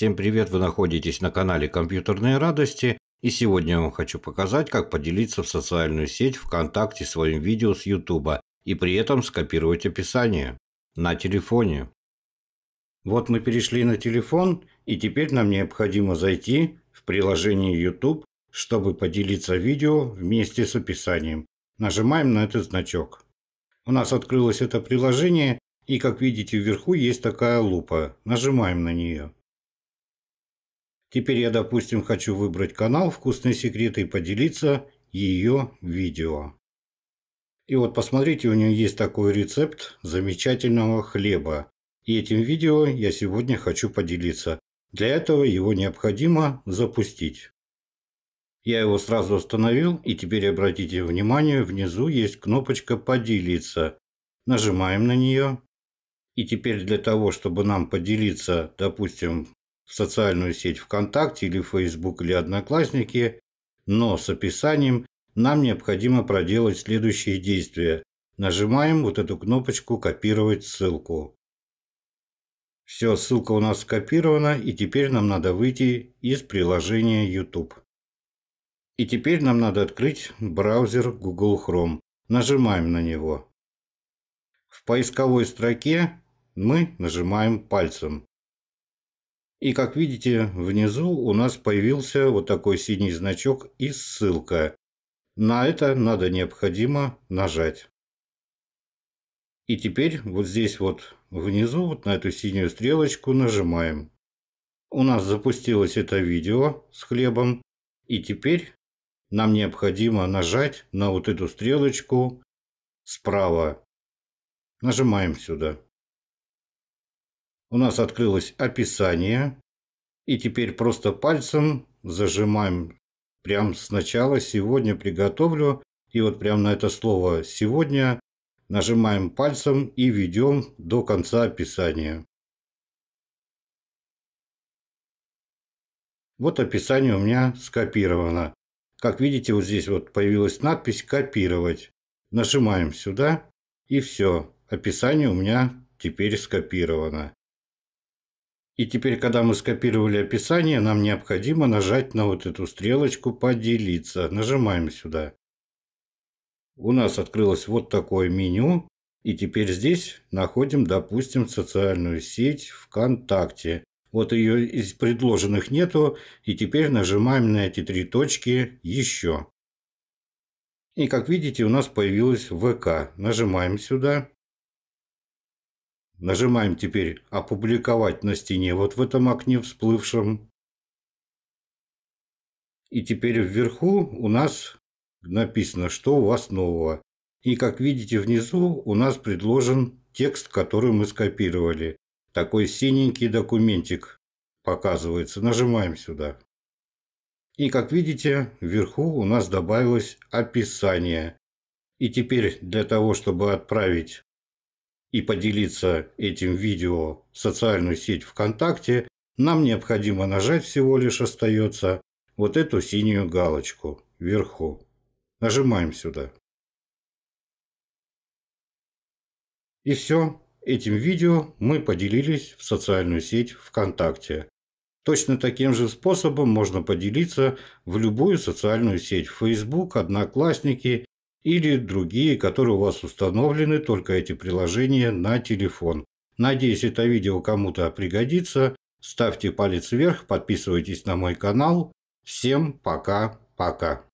Всем привет, вы находитесь на канале Компьютерные радости и сегодня я вам хочу показать, как поделиться в социальную сеть ВКонтакте своим видео с YouTube и при этом скопировать описание на телефоне. Вот мы перешли на телефон и теперь нам необходимо зайти в приложение YouTube, чтобы поделиться видео вместе с описанием. Нажимаем на этот значок. У нас открылось это приложение и как видите вверху есть такая лупа. Нажимаем на нее. Теперь я, допустим, хочу выбрать канал «Вкусные секреты» и поделиться ее видео. И вот посмотрите, у нее есть такой рецепт замечательного хлеба. И этим видео я сегодня хочу поделиться. Для этого его необходимо запустить. Я его сразу установил и теперь обратите внимание, внизу есть кнопочка «Поделиться». Нажимаем на нее. И теперь для того, чтобы нам поделиться, допустим, в социальную сеть ВКонтакте или Фейсбук или Одноклассники, но с описанием нам необходимо проделать следующие действия. Нажимаем вот эту кнопочку «Копировать ссылку». Все, ссылка у нас скопирована, и теперь нам надо выйти из приложения YouTube. И теперь нам надо открыть браузер Google Chrome. Нажимаем на него. В поисковой строке мы нажимаем пальцем. И как видите, внизу у нас появился вот такой синий значок и ссылка. На это надо необходимо нажать. И теперь вот здесь вот внизу, вот на эту синюю стрелочку нажимаем. У нас запустилось это видео с хлебом. И теперь нам необходимо нажать на вот эту стрелочку справа. Нажимаем сюда у нас открылось описание. И теперь просто пальцем зажимаем. Прям сначала сегодня приготовлю. И вот прямо на это слово сегодня нажимаем пальцем и ведем до конца описания. Вот описание у меня скопировано. Как видите, вот здесь вот появилась надпись «Копировать». Нажимаем сюда и все. Описание у меня теперь скопировано. И теперь, когда мы скопировали описание, нам необходимо нажать на вот эту стрелочку «Поделиться». Нажимаем сюда. У нас открылось вот такое меню. И теперь здесь находим, допустим, социальную сеть ВКонтакте. Вот ее из предложенных нету. И теперь нажимаем на эти три точки «Еще». И как видите, у нас появилась ВК. Нажимаем сюда. Нажимаем теперь «Опубликовать на стене» вот в этом окне всплывшем. И теперь вверху у нас написано, что у вас нового. И как видите внизу у нас предложен текст, который мы скопировали. Такой синенький документик показывается. Нажимаем сюда. И как видите вверху у нас добавилось описание. И теперь для того, чтобы отправить и поделиться этим видео в социальную сеть ВКонтакте, нам необходимо нажать всего лишь остается вот эту синюю галочку вверху. Нажимаем сюда. И все. Этим видео мы поделились в социальную сеть ВКонтакте. Точно таким же способом можно поделиться в любую социальную сеть Facebook, Одноклассники или другие, которые у вас установлены, только эти приложения на телефон. Надеюсь, это видео кому-то пригодится. Ставьте палец вверх, подписывайтесь на мой канал. Всем пока-пока.